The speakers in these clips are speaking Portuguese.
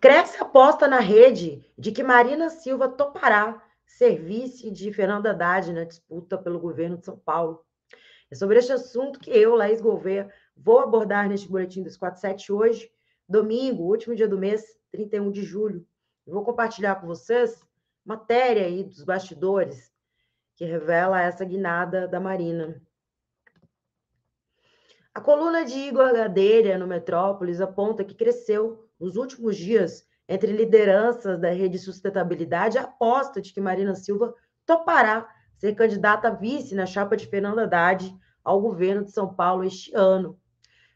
Cresce aposta na rede de que Marina Silva topará serviço de Fernanda Haddad na disputa pelo governo de São Paulo. É sobre este assunto que eu, Laís Gouveia, vou abordar neste Boletim 247 hoje, domingo, último dia do mês, 31 de julho. vou compartilhar com vocês matéria aí dos bastidores que revela essa guinada da Marina. A coluna de Igor Gadeira no Metrópolis aponta que cresceu nos últimos dias, entre lideranças da rede sustentabilidade, aposta de que Marina Silva topará ser candidata a vice na chapa de Fernanda Haddad ao governo de São Paulo este ano.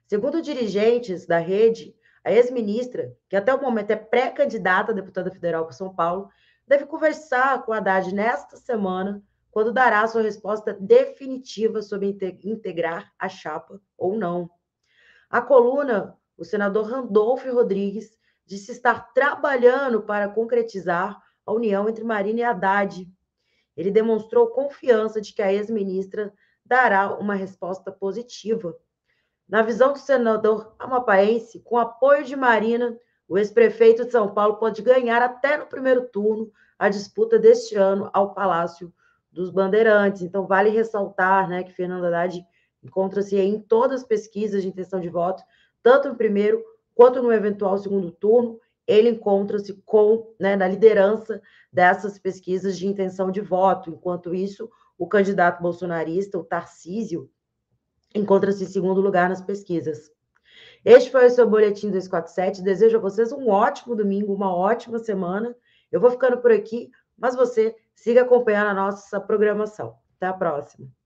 Segundo dirigentes da rede, a ex-ministra, que até o momento é pré-candidata a deputada federal por São Paulo, deve conversar com Haddad nesta semana, quando dará sua resposta definitiva sobre integrar a chapa ou não. A coluna o senador Randolfo Rodrigues disse estar trabalhando para concretizar a união entre Marina e Haddad. Ele demonstrou confiança de que a ex-ministra dará uma resposta positiva. Na visão do senador amapaense, com apoio de Marina, o ex-prefeito de São Paulo pode ganhar até no primeiro turno a disputa deste ano ao Palácio dos Bandeirantes. Então, vale ressaltar né, que Fernando Haddad encontra-se em todas as pesquisas de intenção de voto tanto no primeiro quanto no eventual segundo turno, ele encontra-se com né, na liderança dessas pesquisas de intenção de voto. Enquanto isso, o candidato bolsonarista, o Tarcísio, encontra-se em segundo lugar nas pesquisas. Este foi o seu Boletim 247. Desejo a vocês um ótimo domingo, uma ótima semana. Eu vou ficando por aqui, mas você siga acompanhando a nossa programação. Até a próxima.